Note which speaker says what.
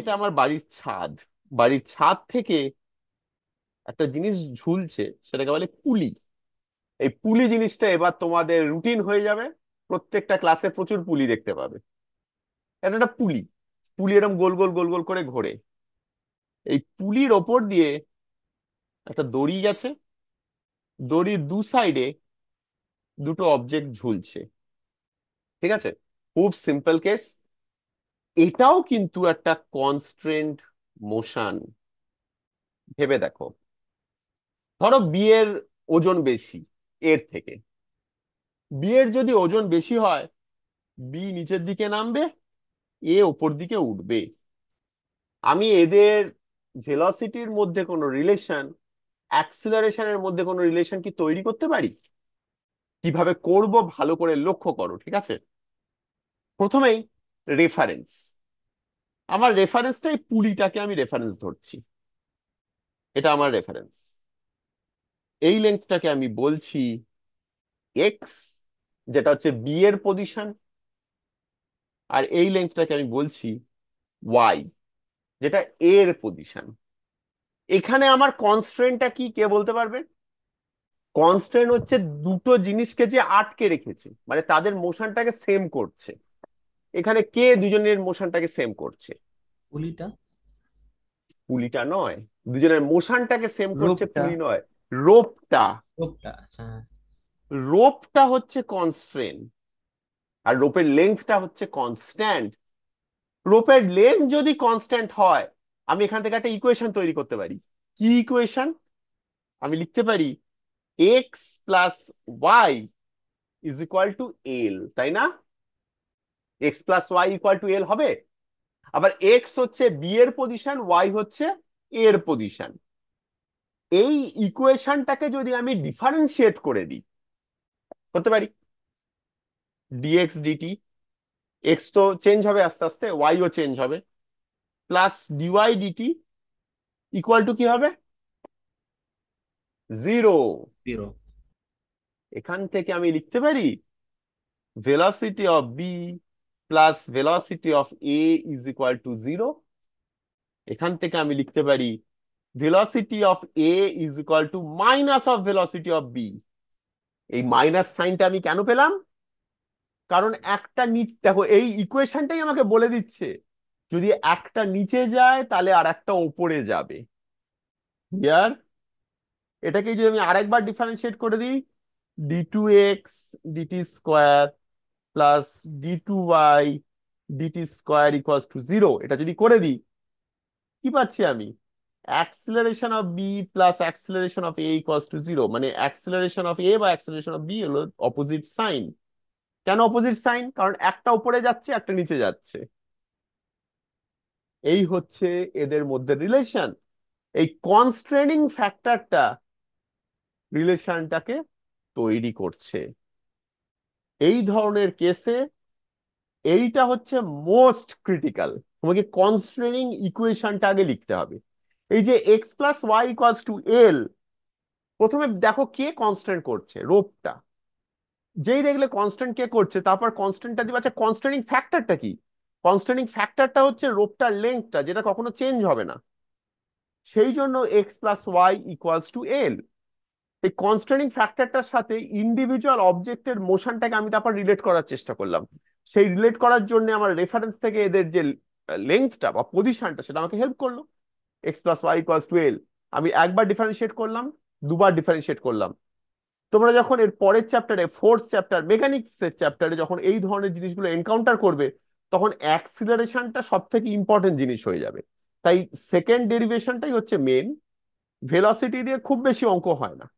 Speaker 1: এটা আমার বাড়ির ছাদ বাড়ির ছাদ থেকে একটা জিনিস ঝুলছে সেটাকে বলে পুলি এই পুলি জিনিসটা এবার তোমাদের রুটিন হয়ে যাবে প্রত্যেকটা ক্লাসে প্রচুর পুলি দেখতে পাবে এটা একটা পুলি পুলি এরকম গোল গোল গোল গোল করে ঘোরে এই পুলির ওপর দিয়ে একটা দড়ি গেছে দড়ির দু সাইডে দুটো অবজেক্ট ঝুলছে ঠিক আছে খুব সিম্পল কেস এটাও কিন্তু একটা কনস্ট্রেন্ট মোশন ভেবে দেখো ধরো বিয়ের ওজন বেশি এর থেকে বিয়ের যদি ওজন বেশি হয় বি নিচের দিকে নামবে এ ওপর দিকে উঠবে আমি এদের ভেলসিটির মধ্যে কোনো রিলেশন অ্যাক্সিলারেশনের মধ্যে কোনো রিলেশন কি তৈরি করতে পারি কিভাবে করব ভালো করে লক্ষ্য করো ঠিক আছে প্রথমেই রেফারেন্স আমার রেফারেন্সটা এই পুলিটাকে আমি রেফারেন্স ধরছি এটা আমার রেফারেন্স এই লেন্থটাকে আমি বলছি এক্স যেটা হচ্ছে বি এর পজিশন আর এই লেন্থটাকে আমি বলছি ওয়াই যেটা এর পজিশন এখানে আমার কনস্ট্রেন্টটা কি কে বলতে পারবে কনস্ট্রেন্ট হচ্ছে দুটো জিনিসকে যে আটকে রেখেছে মানে তাদের মোশনটাকে সেম করছে এখানে কে দুজনের মোশনটাকে সেম করছে পুলিটা পুলিটা নয় দুজনের মোশনটাকে সেম করছে পুলি নয় রোপটা রোপটা আচ্ছা রোপটা হচ্ছে কনস্ট্রেন আর রোপের লেন্থটা হচ্ছে কনস্ট্যান্ট রোপের লেন্থ যদি কনস্ট্যান্ট হয় আমি এখান থেকে একটা ইকুয়েশন তৈরি করতে পারি কি ইকুয়েশন আমি লিখতে পারি x plus y is equal to l তাই না x plus y equal to l হবে আবার এক্স হচ্ছে বি এর পজিশন ওয়াই হচ্ছে এ এর পজিশন এই ইকুয়েশনটাকে যদি আমি ডিফারেন্সিয়েট করে দিই করতে পারি ডিএক্স ডিটি এক্স তো চেঞ্জ হবে আস্তে আস্তে ওয়াইও চেঞ্জ হবে plus dy dt equal to কি হবে জিরো জিরো এখান থেকে আমি লিখতে পারি velocity of B plus velocity of A is equal to zero এখান থেকে আমি লিখতে পারি velocity of A is equal to minus of velocity of B এই মাইনাস সাইনটা আমি কেন পেলাম কারণ একটা নিচ দেখো এই ইকুয়েশনটাই আমাকে বলে দিচ্ছে যদি একটা নিচে যায় তাহলে আর একটা ওপরে যাবে ইয়ার এটাকে যদি আমি আরেকবার ডিফারেন্সিয়েট করে দিই d two x dt square plus d two y dt square equals to zero এটা যদি করে দিই কি পাচ্ছি আমি acceleration of B plus acceleration of A equals to zero মানে অ্যাক্সিলারেশন অফ এ বা অ্যাক্সিলারেশন অফ বি হলো অপোজিট সাইন কেন অপোজিট সাইন কারণ একটা উপরে যাচ্ছে একটা নিচে যাচ্ছে এই হচ্ছে এদের মধ্যে রিলেশন এই কনস্ট্রেনিং ফ্যাক্টরটা রিলেশনটাকে তৈরি করছে এই ধরনের কেসে এইটা হচ্ছে মোস্ট ক্রিটিক্যাল তোমাকে কনস্ট্রেনিং ইকুয়েশনটা আগে লিখতে হবে এই যে x plus y equals to l প্রথমে দেখো কে কনস্ট্যান্ট করছে রোপটা যেই দেখলে কনস্ট্যান্ট কে করছে তারপর কনস্ট্যান্টটা দিবে আচ্ছা কনস্ট্যান্টিং ফ্যাক্টরটা কি কনস্ট্যান্টিং ফ্যাক্টরটা হচ্ছে রোপটার লেংথটা যেটা কখনো চেঞ্জ হবে না সেই জন্য x plus y equals to l এই কনস্ট্রেনিং ফ্যাক্টরটার সাথে ইন্ডিভিজুয়াল অবজেক্টের মোশনটাকে আমি তারপর রিলেট করার চেষ্টা করলাম সেই রিলেট করার জন্য আমার রেফারেন্স থেকে এদের যে লেংথটা বা পজিশনটা সেটা আমাকে হেল্প করলো x plus y equals twelve আমি একবার ডিফারেন্সিয়েট করলাম দুবার ডিফারেন্সিয়েট করলাম তোমরা যখন এর পরের চ্যাপ্টারে ফোর্থ চ্যাপ্টার মেকানিক্সের চ্যাপ্টারে যখন এই ধরনের জিনিসগুলো এনকাউন্টার করবে তখন অ্যাক্সিলারেশনটা সব থেকে ইম্পর্টেন্ট জিনিস হয়ে যাবে তাই সেকেন্ড ডেরিভেশনটাই হচ্ছে মেন ভেলসিটি দিয়ে খুব বেশি অঙ্ক হয় না